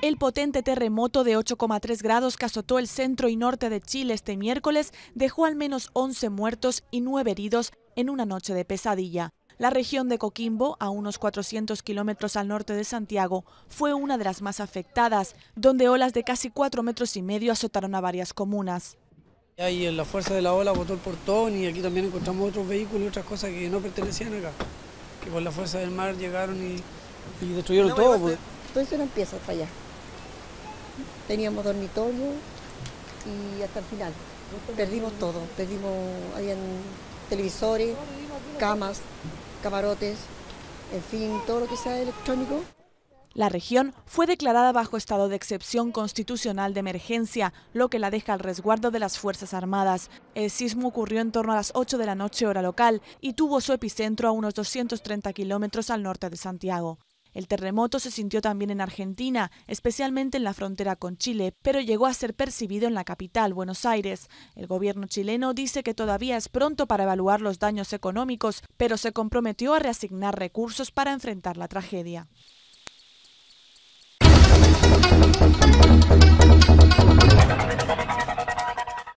El potente terremoto de 8,3 grados que azotó el centro y norte de Chile este miércoles dejó al menos 11 muertos y 9 heridos en una noche de pesadilla. La región de Coquimbo, a unos 400 kilómetros al norte de Santiago, fue una de las más afectadas, donde olas de casi 4 metros y medio azotaron a varias comunas. Y en la fuerza de la ola botó el portón y aquí también encontramos otros vehículos y otras cosas que no pertenecían acá, que por la fuerza del mar llegaron y, destruyeron todo. Entonces pues. no empieza para allá teníamos dormitorio y hasta el final. Perdimos todo, perdimos, televisores, camas, camarotes, en fin, todo lo que sea electrónico. La región fue declarada bajo estado de excepción constitucional de emergencia, lo que la deja al resguardo de las Fuerzas Armadas. El sismo ocurrió en torno a las 8 de la noche hora local y tuvo su epicentro a unos 230 kilómetros al norte de Santiago. El terremoto se sintió también en Argentina, especialmente en la frontera con Chile, pero llegó a ser percibido en la capital, Buenos Aires. El gobierno chileno dice que todavía es pronto para evaluar los daños económicos, pero se comprometió a reasignar recursos para enfrentar la tragedia.